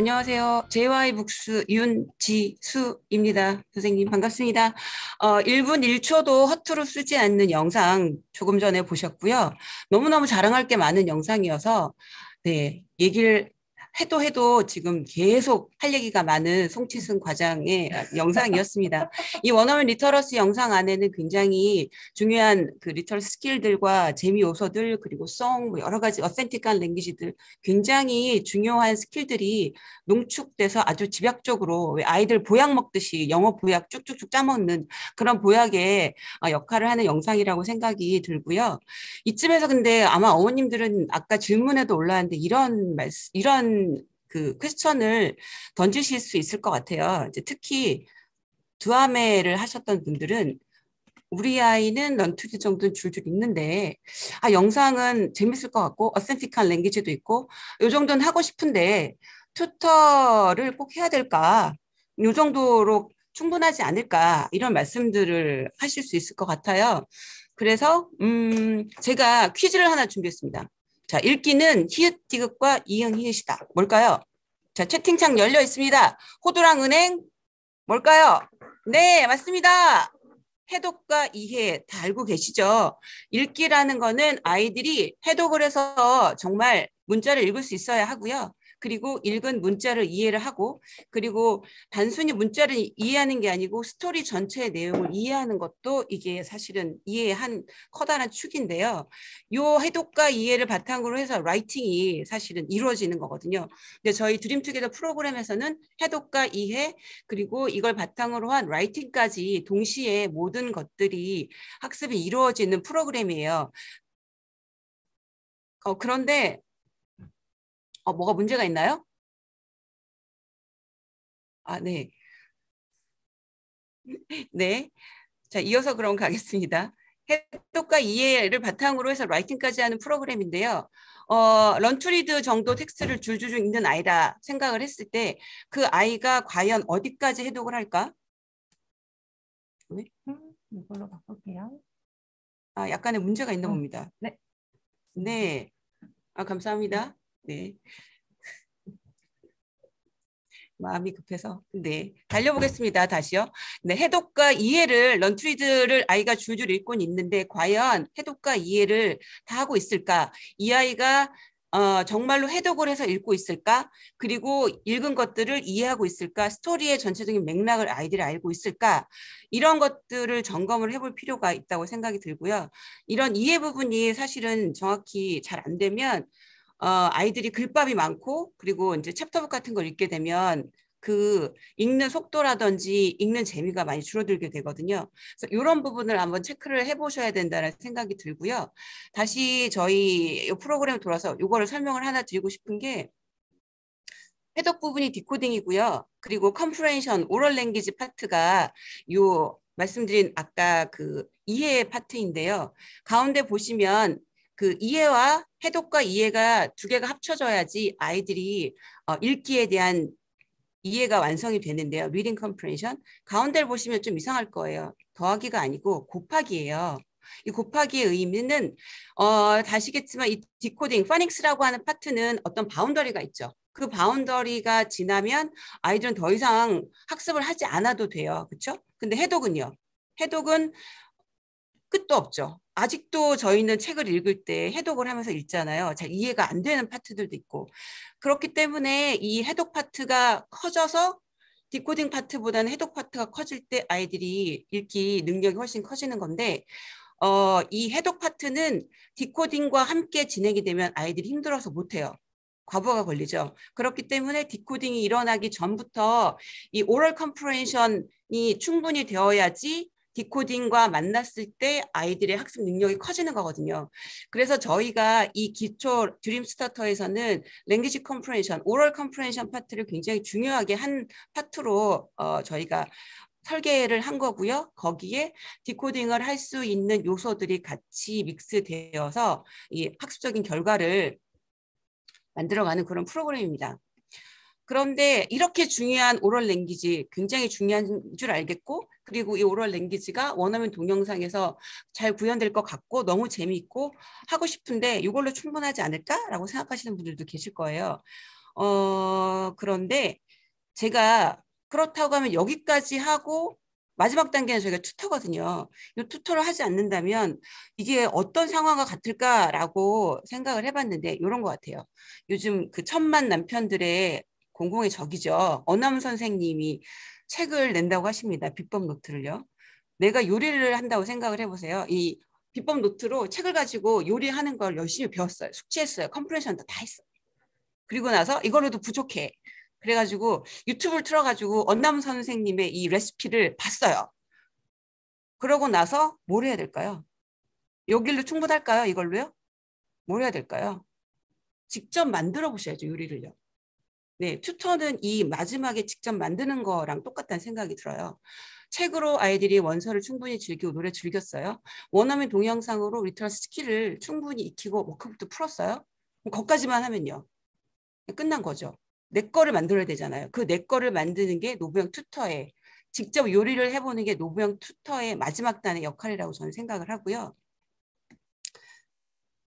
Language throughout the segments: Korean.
안녕하세요. JY 북스 윤지수입니다. 선생님 반갑습니다. 어, 1분 1초도 허투루 쓰지 않는 영상 조금 전에 보셨고요. 너무너무 자랑할 게 많은 영상이어서 네, 얘기를 해도 해도 지금 계속 할 얘기가 많은 송치승 과장의 영상이었습니다. 이 원어민 리터러스 영상 안에는 굉장히 중요한 그 리터러스 스킬들과 재미 요소들 그리고 송뭐 여러 가지 어센틱한 랭귀지들 굉장히 중요한 스킬들이 농축돼서 아주 집약적으로 아이들 보약 먹듯이 영어 보약 쭉쭉쭉 짜먹는 그런 보약의 어, 역할을 하는 영상이라고 생각이 들고요. 이쯤에서 근데 아마 어머님들은 아까 질문에도 올라왔는데 이런 말씀 이런 그 퀘스천을 던지실 수 있을 것 같아요. 이제 특히 두아메를 하셨던 분들은 우리 아이는 런투지 정도는 줄줄 있는데 아 영상은 재밌을 것 같고 어센틱한 랭귀지도 있고 요 정도는 하고 싶은데 튜터를 꼭 해야 될까 요 정도로 충분하지 않을까 이런 말씀들을 하실 수 있을 것 같아요. 그래서 음 제가 퀴즈를 하나 준비했습니다. 자, 읽기는 히읗 디귿과 이응 히읗이다. 뭘까요? 자, 채팅창 열려 있습니다. 호두랑 은행 뭘까요? 네, 맞습니다. 해독과 이해 다 알고 계시죠? 읽기라는 거는 아이들이 해독을 해서 정말 문자를 읽을 수 있어야 하고요. 그리고 읽은 문자를 이해를 하고 그리고 단순히 문자를 이해하는 게 아니고 스토리 전체의 내용을 이해하는 것도 이게 사실은 이해한 커다란 축인데요. 요 해독과 이해를 바탕으로 해서 라이팅이 사실은 이루어지는 거거든요. 근데 저희 드림투게더 프로그램에서는 해독과 이해 그리고 이걸 바탕으로 한 라이팅까지 동시에 모든 것들이 학습이 이루어지는 프로그램이에요. 어, 그런데 어, 뭐가 문제가 있나요? 아, 네. 네. 자, 이어서 그럼 가겠습니다. 해독과 이해를 바탕으로 해서 라이팅까지 하는 프로그램인데요. 어, 런투리드 정도 텍스트를 줄줄줄 읽는 아이라 생각을 했을 때 그 아이가 과연 어디까지 해독을 할까? 네? 음, 이걸로 바꿀게요. 아, 약간의 문제가 있는 어, 음, 니다 네. 네. 아, 감사합니다. 네. 마음이 급해서 네 달려보겠습니다 다시요 네 해독과 이해를 런트리드를 아이가 줄줄 읽고 있는데 과연 해독과 이해를 다 하고 있을까 이 아이가 어, 정말로 해독을 해서 읽고 있을까? 그리고 읽은 것들을 이해하고 있을까? 스토리의 전체적인 맥락을 아이들이 알고 있을까? 이런 것들을 점검을 해볼 필요가 있다고 생각이 들고요. 이런 이해 부분이 사실은 정확히 잘 안 되면 어, 아이들이 글밥이 많고 그리고 이제 챕터북 같은 걸 읽게 되면 그 읽는 속도라든지 읽는 재미가 많이 줄어들게 되거든요. 그래서 이런 부분을 한번 체크를 해보셔야 된다는 생각이 들고요. 다시 저희 프로그램 돌아서 이거를 설명을 하나 드리고 싶은 게 해독 부분이 디코딩이고요. 그리고 컴프레인션 오럴 랭귀지 파트가 요 말씀드린 아까 그 이해 의 파트인데요. 가운데 보시면 그 이해와 해독과 이해가 두 개가 합쳐져야지 아이들이 어, 읽기에 대한 이해가 완성이 되는데요. reading comprehension 가운데를 보시면 좀 이상할 거예요. 더하기가 아니고 곱하기예요. 이 곱하기의 의미는 어 다시겠지만 이 디코딩 파닉스라고 하는 파트는 어떤 바운더리가 있죠. 그 바운더리가 지나면 아이들은 더 이상 학습을 하지 않아도 돼요. 그렇죠? 근데 해독은요. 해독은 끝도 없죠. 아직도 저희는 책을 읽을 때 해독을 하면서 읽잖아요. 잘 이해가 안 되는 파트들도 있고. 그렇기 때문에 이 해독 파트가 커져서 디코딩 파트보다는 해독 파트가 커질 때 아이들이 읽기 능력이 훨씬 커지는 건데, 어, 이 해독 파트는 디코딩과 함께 진행이 되면 아이들이 힘들어서 못해요. 과부하가 걸리죠. 그렇기 때문에 디코딩이 일어나기 전부터 이 오럴 컴프레이션이 충분히 되어야지 디코딩과 만났을 때 아이들의 학습 능력이 커지는 거거든요. 그래서 저희가 이 기초 드림 스타터에서는 랭귀지 컴프레이션, 오럴 컴프레이션 파트를 굉장히 중요하게 한 파트로 어, 저희가 설계를 한 거고요. 거기에 디코딩을 할 수 있는 요소들이 같이 믹스되어서 이 학습적인 결과를 만들어가는 그런 프로그램입니다. 그런데 이렇게 중요한 오럴 랭귀지 굉장히 중요한 줄 알겠고 그리고 이 오럴 랭귀지가 원어민 동영상에서 잘 구현될 것 같고 너무 재미있고 하고 싶은데 이걸로 충분하지 않을까라고 생각하시는 분들도 계실 거예요. 어, 그런데 제가 그렇다고 하면 여기까지 하고 마지막 단계는 저희가 투터거든요. 이 투터를 하지 않는다면 이게 어떤 상황과 같을까라고 생각을 해봤는데 이런 것 같아요. 요즘 그 천만 남편들의 공공의 적이죠. 어남 선생님이 책을 낸다고 하십니다. 비법 노트를요. 내가 요리를 한다고 생각을 해보세요. 이 비법 노트로 책을 가지고 요리하는 걸 열심히 배웠어요. 숙제했어요. 컴플레션도다 했어요. 그리고 나서 이걸로도 부족해. 그래가지고 유튜브를 틀어가지고 언남 선생님의 이 레시피를 봤어요. 그러고 나서 뭘 해야 될까요? 여길로 충분할까요? 이걸로요? 뭘 해야 될까요? 직접 만들어 보셔야죠, 요리를요. 네, 튜터는 이 마지막에 직접 만드는 거랑 똑같다는 생각이 들어요. 책으로 아이들이 원서를 충분히 즐기고 노래 즐겼어요. 원어민 동영상으로 리터러스 스킬을 충분히 익히고 워크북도 풀었어요. 거기까지만 하면요. 끝난 거죠. 내 거를 만들어야 되잖아요. 그 내 거를 만드는 게 노부영 튜터의 직접 요리를 해보는 게 노부영 튜터의 마지막 단의 역할이라고 저는 생각을 하고요.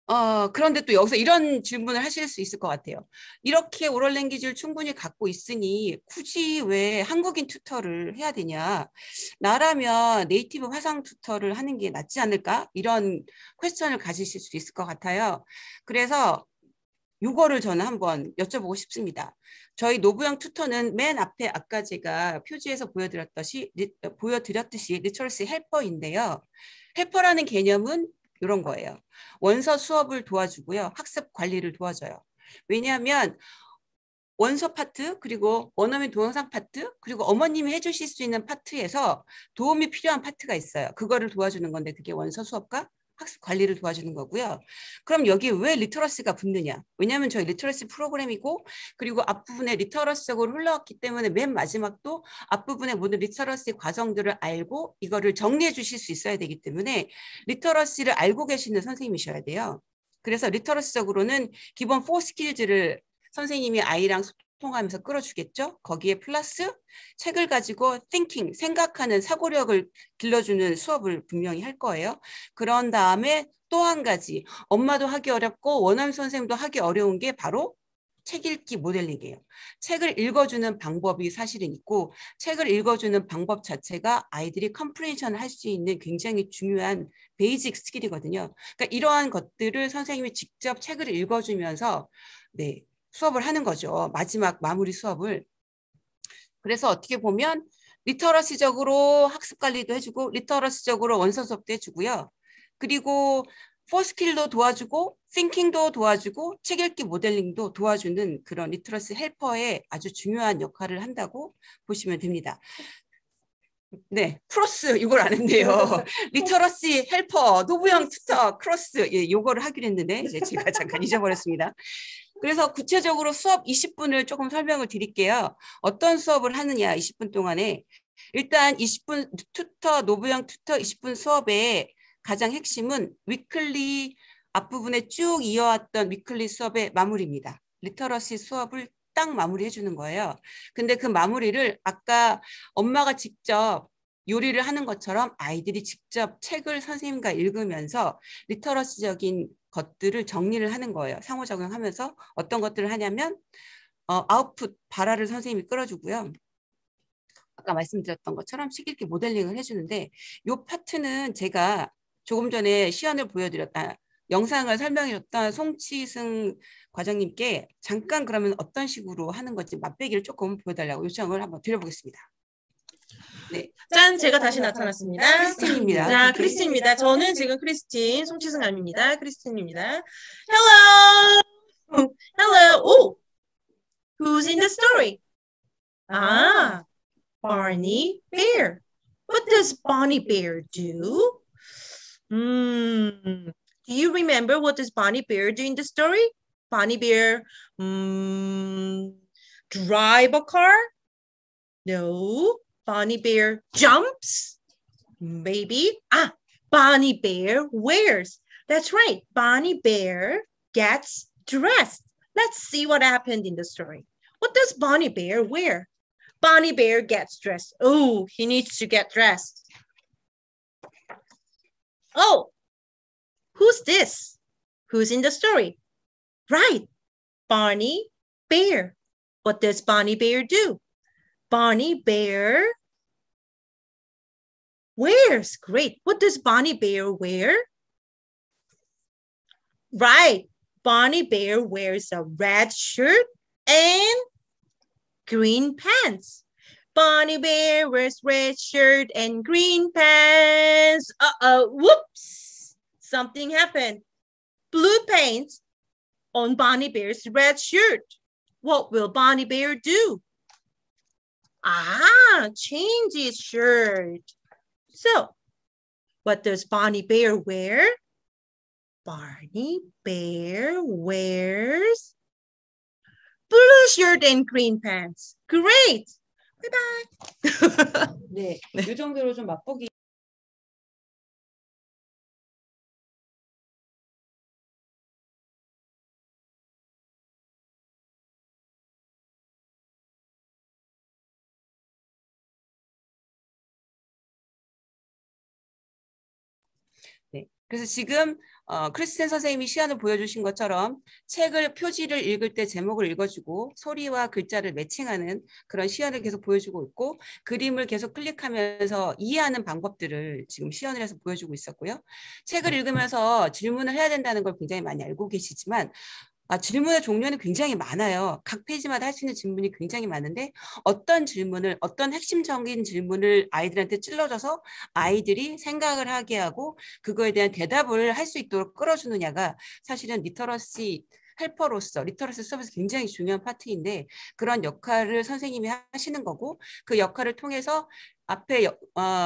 어, 그런데 또 여기서 이런 질문을 하실 수 있을 것 같아요. 이렇게 오럴 랭귀지를 충분히 갖고 있으니 굳이 왜 한국인 튜터를 해야 되냐? 나라면 네이티브 화상 튜터를 하는 게 낫지 않을까? 이런 퀘스천을 가지실 수 있을 것 같아요. 그래서 요거를 저는 한번 여쭤보고 싶습니다. 저희 노부영 튜터는 맨 앞에 아까 제가 표지에서 보여드렸듯이 보여드렸듯이 리처러시 헬퍼인데요. 헬퍼라는 개념은 이런 거예요. 원서 수업을 도와주고요. 학습 관리를 도와줘요. 왜냐하면 원서 파트 그리고 원어 민 동영상 파트 그리고 어머님이 해주실 수 있는 파트에서 도움이 필요한 파트가 있어요. 그거를 도와주는 건데 그게 원서 수업과 학습 관리를 도와주는 거고요. 그럼 여기 왜 리터러스가 붙느냐? 왜냐하면 저희 리터러스 프로그램이고 그리고 앞부분에 리터러스적으로 흘러왔기 때문에 맨 마지막도 앞부분에 모든 리터러스의 과정들을 알고 이거를 정리해 주실 수 있어야 되기 때문에 리터러시를 알고 계시는 선생님이셔야 돼요. 그래서 리터러스적으로는 기본 4 스킬즈를 선생님이 아이랑 소통하면서 끌어주겠죠. 거기에 플러스 책을 가지고 thinking, 생각하는 사고력을 길러주는 수업을 분명히 할 거예요. 그런 다음에 또 한 가지 엄마도 하기 어렵고 원어민 선생님도 하기 어려운 게 바로 책 읽기 모델링이에요. 책을 읽어주는 방법이 사실은 있고 책을 읽어주는 방법 자체가 아이들이 컴프레션을할 수 있는 굉장히 중요한 베이직 스킬이거든요. 그러니까 이러한 것들을 선생님이 직접 책을 읽어주면서 네 수업을 하는 거죠. 마지막 마무리 수업을. 그래서 어떻게 보면 리터러시적으로 학습 관리도 해주고 리터러시적으로 원서 수업도 해주고요. 그리고 포스킬도 도와주고 싱킹도 도와주고 책 읽기 모델링도 도와주는 그런 리터러시 헬퍼의 아주 중요한 역할을 한다고 보시면 됩니다. 네, 크로스 이걸 아는데요 리터러시 헬퍼 노부영 투터 크로스 예, 요거를 하기로 했는데 이제 제가 잠깐 잊어버렸습니다. 그래서 구체적으로 수업 20분을 조금 설명을 드릴게요. 어떤 수업을 하느냐 20분 동안에 일단 20분 튜터 노부영 튜터 20분 수업의 가장 핵심은 위클리 앞부분에 쭉 이어왔던 위클리 수업의 마무리입니다. 리터러시 수업을 딱 마무리해 주는 거예요. 근데 그 마무리를 아까 엄마가 직접 요리를 하는 것처럼 아이들이 직접 책을 선생님과 읽으면서 리터러시적인 것들을 정리를 하는 거예요. 상호작용하면서 어떤 것들을 하냐면 어, 아웃풋 발화를 선생님이 끌어주고요. 아까 말씀드렸던 것처럼 식읽기 모델링을 해주는데 이 파트는 제가 조금 전에 시연을 보여드렸다. 영상을 설명해줬던 송치승 과장님께 잠깐 그러면 어떤 식으로 하는 건지 맛보기를 조금 보여달라고 요청을 한번 드려보겠습니다. 네. 짠, 제가 다시 나타났습니다. 크리스틴입니다. 자, 크리스틴입니다. 저는 지금 크리스틴, 송치승암입니다. 크리스틴입니다. Hello! Hello! 오! Who's in the story? 아, Barney Bear. What does Barney Bear do? 음, do you remember what does Barney Bear do in the story? Barney Bear, 음, drive a car? No. Bonnie Bear jumps? Maybe. Ah, Bonnie Bear wears. That's right. Bonnie Bear gets dressed. Let's see what happened in the story. What does Bonnie Bear wear? Bonnie Bear gets dressed. Oh, he needs to get dressed. Oh, who's this? Who's in the story? Right, Bonnie Bear. What does Bonnie Bear do? Bonnie Bear wears. Great. What does Bonnie Bear wear? Right. Bonnie Bear wears a red shirt and green pants. Bonnie Bear wears red shirt and green pants. Uh-oh, whoops. Something happened. Blue paint on Bonnie Bear's red shirt. What will Bonnie Bear do? Ah, change his shirt. So, what does Barney Bear wear? Barney Bear wears blue shirt and green pants. Great. Bye bye. 네, 이 정도로 좀 맛보기. 그래서 지금 어, 크리스텐 선생님이 시안을 보여주신 것처럼 책을 표지를 읽을 때 제목을 읽어주고 소리와 글자를 매칭하는 그런 시안을 계속 보여주고 있고 그림을 계속 클릭하면서 이해하는 방법들을 지금 시안을 해서 보여주고 있었고요. 책을 읽으면서 질문을 해야 된다는 걸 굉장히 많이 알고 계시지만 아, 질문의 종류는 굉장히 많아요. 각 페이지마다 할 수 있는 질문이 굉장히 많은데 어떤 질문을 어떤 핵심적인 질문을 아이들한테 찔러줘서 아이들이 생각을 하게 하고 그거에 대한 대답을 할 수 있도록 끌어주느냐가 사실은 리터러시 헬퍼로서 리터러시 서비스 굉장히 중요한 파트인데 그런 역할을 선생님이 하시는 거고 그 역할을 통해서 앞에 어,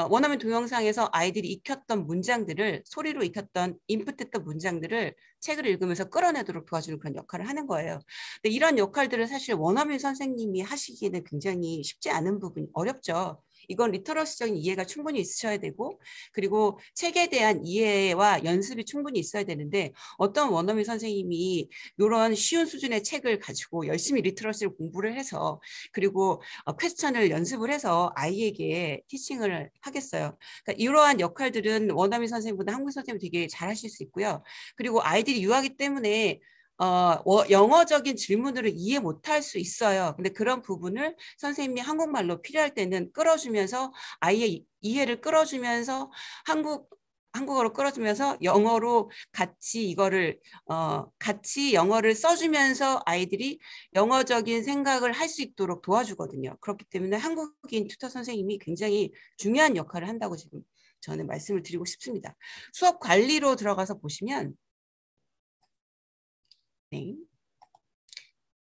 원어민 동영상에서 아이들이 익혔던 문장들을 소리로 익혔던 인풋했던 문장들을 책을 읽으면서 끌어내도록 도와주는 그런 역할을 하는 거예요. 근데 이런 역할들을 사실 원어민 선생님이 하시기에는 굉장히 쉽지 않은 부분이 어렵죠. 이건 리터러시적인 이해가 충분히 있으셔야 되고 그리고 책에 대한 이해와 연습이 충분히 있어야 되는데 어떤 원어민 선생님이 이런 쉬운 수준의 책을 가지고 열심히 리터러시를 공부를 해서 그리고 어, 퀘스천을 연습을 해서 아이에게 티칭을 하겠어요. 그러니까 이러한 역할들은 원어민 선생님보다 한국 선생님 되게 잘하실 수 있고요. 그리고 아이들이 유아기 때문에 어, 영어적인 질문들을 이해 못할 수 있어요. 근데 그런 부분을 선생님이 한국말로 필요할 때는 끌어주면서 아이의 이해를 끌어주면서 한국 한국어로 끌어주면서 영어로 같이 이거를 어 같이 영어를 써주면서 아이들이 영어적인 생각을 할 수 있도록 도와주거든요. 그렇기 때문에 한국인 튜터 선생님이 굉장히 중요한 역할을 한다고 지금 저는 말씀을 드리고 싶습니다. 수업 관리로 들어가서 보시면 네.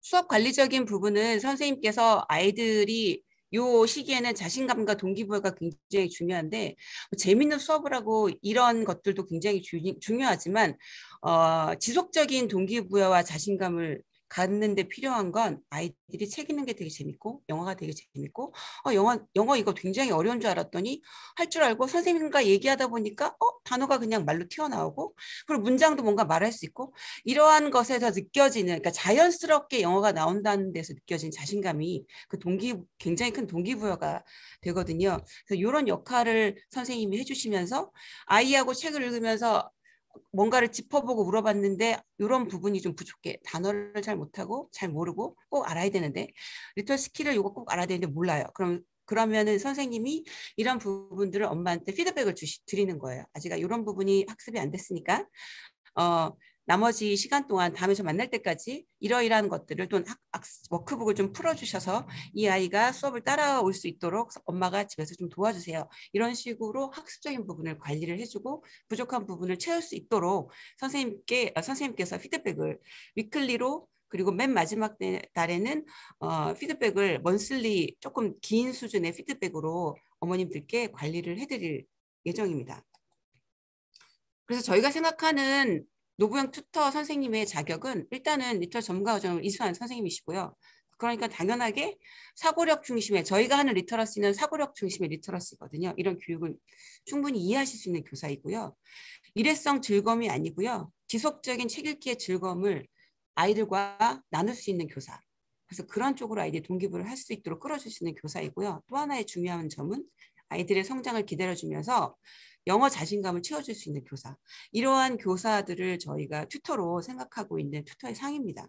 수업 관리적인 부분은 선생님께서 아이들이 요 시기에는 자신감과 동기부여가 굉장히 중요한데 재밌는 수업을 하고 이런 것들도 굉장히 주, 중요하지만 어, 지속적인 동기부여와 자신감을 갔는데 필요한 건 아이들이 책 읽는 게 되게 재밌고 영화가 되게 재밌고 어 영화 영어 이거 굉장히 어려운 줄 알았더니 할 줄 알고 선생님과 얘기하다 보니까 어 단어가 그냥 말로 튀어나오고 그리고 문장도 뭔가 말할 수 있고 이러한 것에서 느껴지는 그러니까 자연스럽게 영어가 나온다는 데서 느껴진 자신감이 그 동기 굉장히 큰 동기부여가 되거든요. 그래서 이런 역할을 선생님이 해주시면서 아이하고 책을 읽으면서 뭔가를 짚어보고 물어봤는데 이런 부분이 좀 부족해 단어를 잘 못하고 잘 모르고 꼭 알아야 되는데 리터 스킬을 이거 꼭 알아야 되는데 몰라요. 그럼 그러면은 선생님이 이런 부분들을 엄마한테 피드백을 주시 드리는 거예요. 아직 이런 부분이 학습이 안 됐으니까 어 나머지 시간 동안 다음에서 만날 때까지 이러이러한 것들을 또 워크북을 좀 풀어주셔서 이 아이가 수업을 따라올 수 있도록 엄마가 집에서 좀 도와주세요. 이런 식으로 학습적인 부분을 관리를 해주고 부족한 부분을 채울 수 있도록 선생님께 어, 선생님께서 피드백을 위클리로 그리고 맨 마지막 달에는 어, 피드백을 먼슬리 조금 긴 수준의 피드백으로 어머님들께 관리를 해드릴 예정입니다. 그래서 저희가 생각하는 노부영 튜터 선생님의 자격은 일단은 리터 전문가 과정을 이수한 선생님이시고요. 그러니까 당연하게 사고력 중심의 저희가 하는 리터러시는 사고력 중심의 리터러시거든요. 이런 교육은 충분히 이해하실 수 있는 교사이고요. 일회성 즐거움이 아니고요. 지속적인 책 읽기의 즐거움을 아이들과 나눌 수 있는 교사. 그래서 그런 쪽으로 아이들이 동기부여를 할 수 있도록 끌어줄 수 있는 교사이고요. 또 하나의 중요한 점은 아이들의 성장을 기다려주면서 영어 자신감을 채워줄 수 있는 교사. 이러한 교사들을 저희가 튜터로 생각하고 있는 튜터의 상입니다.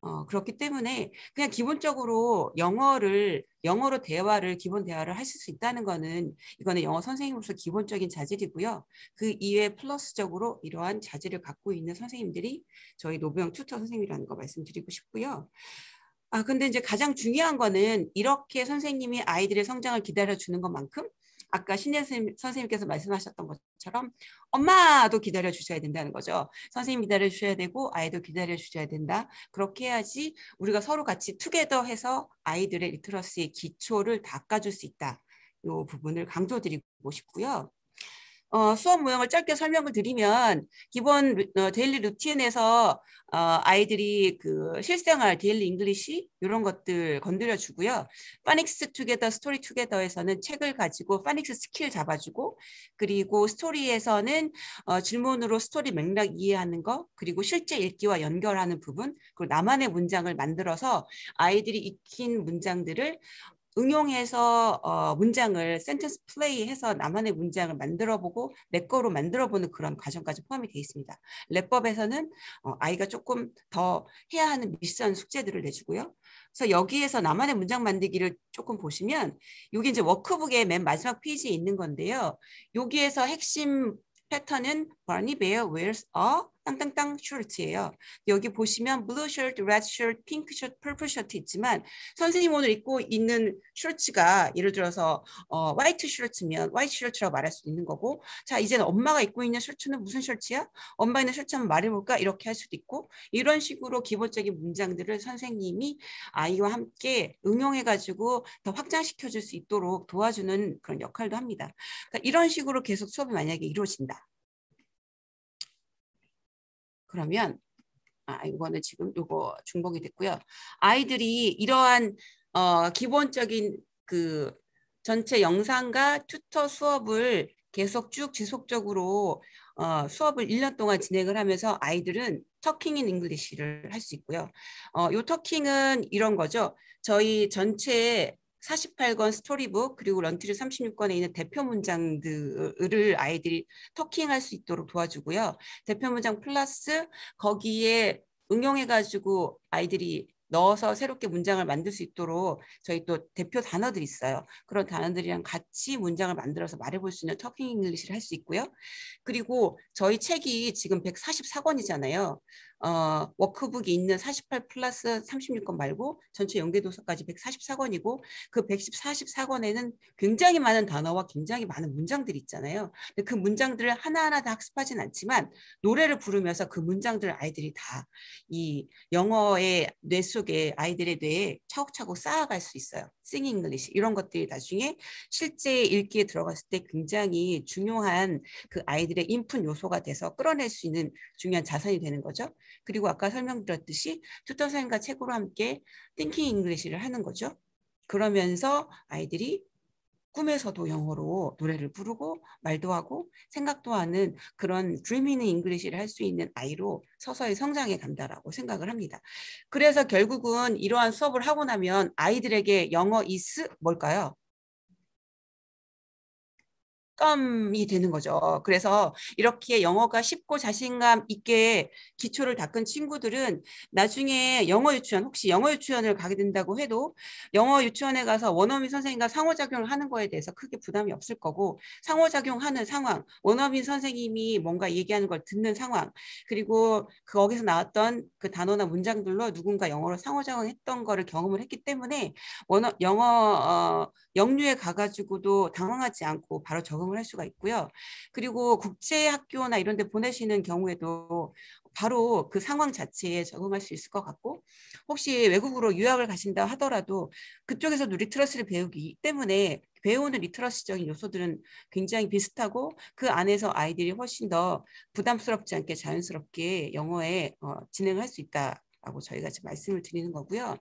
어, 그렇기 때문에 그냥 기본적으로 영어를 영어로 대화를 기본 대화를 하실 수 있다는 거는 이거는 영어 선생님으로서 기본적인 자질이고요. 그 이외 플러스적으로 이러한 자질을 갖고 있는 선생님들이 저희 노병 튜터 선생님이라는 거 말씀드리고 싶고요. 아 근데 이제 가장 중요한 거는 이렇게 선생님이 아이들의 성장을 기다려 주는 것만큼 아까 신혜 생 선생님께서 말씀하셨던 것처럼 엄마도 기다려 주셔야 된다는 거죠. 선생님 기다려 주셔야 되고 아이도 기다려 주셔야 된다. 그렇게 해야지 우리가 서로 같이 투게더 해서 아이들의 리트러스의 기초를 닦아줄 수 있다. 이 부분을 강조드리고 싶고요. 어, 수업 모형을 짧게 설명을 드리면 기본 어, 데일리 루틴에서 어, 아이들이 그 실생활 데일리 잉글리시 이런 것들 건드려 주고요. 파닉스 투게더 스토리 투게더에서는 책을 가지고 파닉스 스킬 잡아주고 그리고 스토리에서는 어, 질문으로 스토리 맥락 이해하는 거 그리고 실제 읽기와 연결하는 부분 그리고 나만의 문장을 만들어서 아이들이 익힌 문장들을 응용해서 어, 문장을 센텐스 플레이해서 나만의 문장을 만들어보고 내 거로 만들어보는 그런 과정까지 포함이 되어 있습니다. 랩법에서는 어, 아이가 조금 더 해야 하는 미션 숙제들을 내주고요. 그래서 여기에서 나만의 문장 만들기를 조금 보시면 여기 이제 워크북의 맨 마지막 페이지에 있는 건데요. 여기에서 핵심 패턴은 바니 베어 wears a 땅땅땅 shirt예요. 여기 보시면 blue shirt, red shirt, pink shirt, purple shirt 있지만 선생님 오늘 입고 있는 셔츠가 예를 들어서 어, white shirt면 white shirt라고 말할 수 있는 거고 자 이제는 엄마가 입고 있는 셔츠는 무슨 셔츠야? 엄마 있는 셔츠 한번 말해볼까? 이렇게 할 수도 있고 이런 식으로 기본적인 문장들을 선생님이 아이와 함께 응용해가지고 더 확장시켜줄 수 있도록 도와주는 그런 역할도 합니다. 그러니까 이런 식으로 계속 수업이 만약에 이루어진다. 그러면 아 이거는 지금 요거 중복이 됐고요. 아이들이 이러한 어, 기본적인 그 전체 영상과 튜터 수업을 계속 쭉 지속적으로 어, 수업을 1년 동안 진행을 하면서 아이들은 터킹 인 잉글리시를 할 수 있고요. 어, 요 터킹은 이런 거죠. 저희 전체 48권 스토리북 그리고 런티르 36권에 있는 대표 문장들을 아이들이 터킹할 수 있도록 도와주고요. 대표 문장 플러스 거기에 응용해가지고 아이들이 넣어서 새롭게 문장을 만들 수 있도록 저희 또 대표 단어들이 있어요. 그런 단어들이랑 같이 문장을 만들어서 말해볼 수 있는 터킹 잉글리시를 할 수 있고요. 그리고 저희 책이 지금 144권이잖아요. 어, 워크북이 있는 48 플러스 36권 말고 전체 연계도서까지 144권이고 그 144권에는 굉장히 많은 단어와 굉장히 많은 문장들이 있잖아요. 근데 그 문장들을 하나하나 다 학습하진 않지만 노래를 부르면서 그 문장들을 아이들이 다 이 영어의 뇌 속에 아이들의 뇌에 차곡차곡 쌓아갈 수 있어요. 싱 잉글리시 이런 것들이 나중에 실제 읽기에 들어갔을 때 굉장히 중요한 그 아이들의 인풋 요소가 돼서 끌어낼 수 있는 중요한 자산이 되는 거죠. 그리고 아까 설명드렸듯이 튜터 선생과 님 책으로 함께 띵킹 잉글리시를 하는 거죠. 그러면서 아이들이 꿈에서도 영어로 노래를 부르고 말도 하고 생각도 하는 그런 드리미는 잉글리시를 할 수 있는 아이로 서서히 성장해 간다라고 생각을 합니다. 그래서 결국은 이러한 수업을 하고 나면 아이들에게 영어 이스 뭘까요? 촉감이 되는 거죠. 그래서 이렇게 영어가 쉽고 자신감 있게 기초를 닦은 친구들은 나중에 영어 유치원 혹시 영어 유치원을 가게 된다고 해도 영어 유치원에 가서 원어민 선생님과 상호작용을 하는 거에 대해서 크게 부담이 없을 거고 상호작용하는 상황, 원어민 선생님이 뭔가 얘기하는 걸 듣는 상황, 그리고 거기서 나왔던 그 단어나 문장들로 누군가 영어로 상호작용했던 거를 경험을 했기 때문에 원어 영어 어, 영유에 가가지고도 당황하지 않고 바로 적응 적응을 할 수가 있고요. 그리고 국제학교나 이런 데 보내시는 경우에도 바로 그 상황 자체에 적응할 수 있을 것 같고 혹시 외국으로 유학을 가신다 하더라도 그쪽에서 누리트러스를 배우기 때문에 배우는 리트러스적인 요소들은 굉장히 비슷하고 그 안에서 아이들이 훨씬 더 부담스럽지 않게 자연스럽게 영어에 어, 진행할 수 있다라고 저희가 지금 말씀을 드리는 거고요.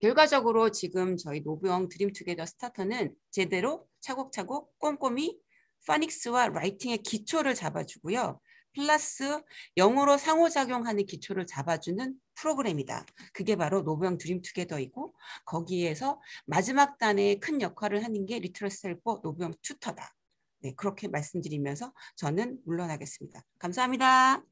결과적으로 지금 저희 노브형 드림투게더 스타터는 제대로 차곡차곡 꼼꼼히 파닉스와 라이팅의 기초를 잡아주고요. 플러스 영어로 상호작용하는 기초를 잡아주는 프로그램이다. 그게 바로 노브형 드림투게더이고 거기에서 마지막 단에 큰 역할을 하는 게 리트러스 헬퍼 노브형 튜터다. 네, 그렇게 말씀드리면서 저는 물러나겠습니다. 감사합니다.